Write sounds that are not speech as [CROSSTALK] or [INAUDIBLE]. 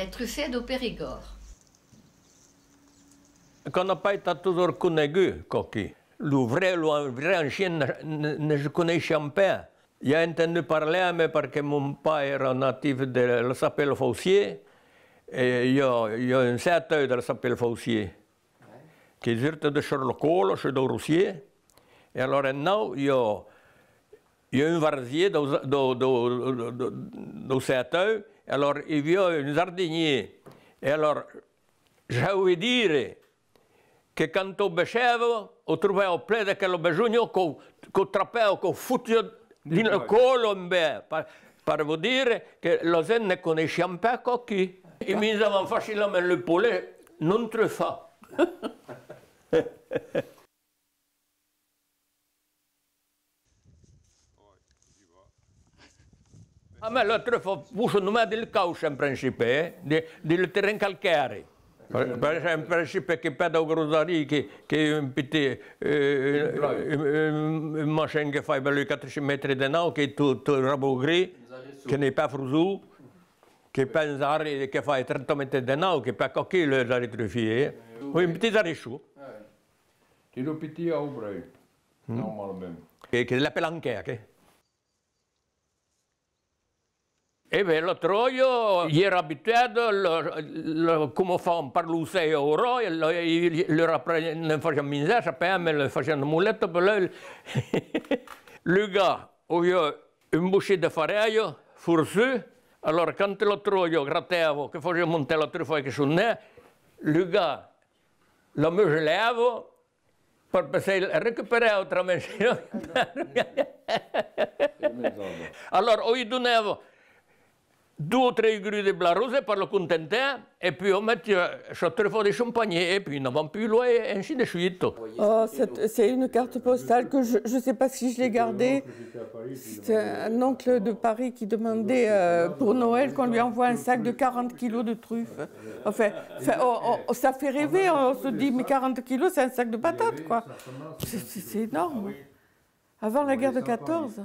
Les truffées au Périgord. Canapa est toujours connu, coquille. vrai l'ouvrier ancien, je connais Champagne. J'ai J'ai entendu parler, mais parce que mon père est natif de la Faussier, il y a un certain de la Faussier, qui est de Sherlock Holmes, chez le Roussier. Et alors maintenant, il y a, de un varzier de dans, faussier allora io vivo in Sardegna, e allora volevo dire che quando bevevo ho trovato plede che lo bisogno con il trapeo, con il futio di colombe. Parvo dire che la gente ne conosce un po' qui. E mi davano facilmente le pole, non tre fa. [LAUGHS] la trefa Αμέ, λέω τρέφω πούσο νομέα δηλικάουσεν πρινσιπέ, δηλητερήν καλκέαρι. Parece em princípio que pede o grudari que que um piti uma que faz belo 4 metri de nau que tu tu rabogri que ne pa fruzu que pensare que faz 30 metri de nau que pa coqui le da retrofie um piti zarichu tiro piti a obra hmm? normalmente que que la pelanquea que E beh, lo trovo, gli ero abituato, lo, lo, come fanno per l'6 euro, e lo, lo, ne facciamo mangiare, sapevamo, lo facciamo muletto, però lui ha [LAUGHS] un buscio di farello, fursù, allora quando lo trovo, grattevo, che facevo un telo trifo che su ne, lui ha lo muselavo, per recuperare otra menzina. allora, io donavo... deux ou trois grues de Blarose par le Contentin, et puis on met euh, fois de champagne, et puis on n'avons plus loin, et ainsi de suite. Oh, c'est une carte postale que je ne sais pas si je l'ai gardée. C'est un oncle de Paris qui demandait euh, pour Noël qu'on lui envoie un sac de 40 kilos de truffes. Enfin, ça, oh, oh, ça fait rêver, on se dit, mais 40 kilos, c'est un sac de patates, quoi. C'est énorme. Avant la guerre de 14.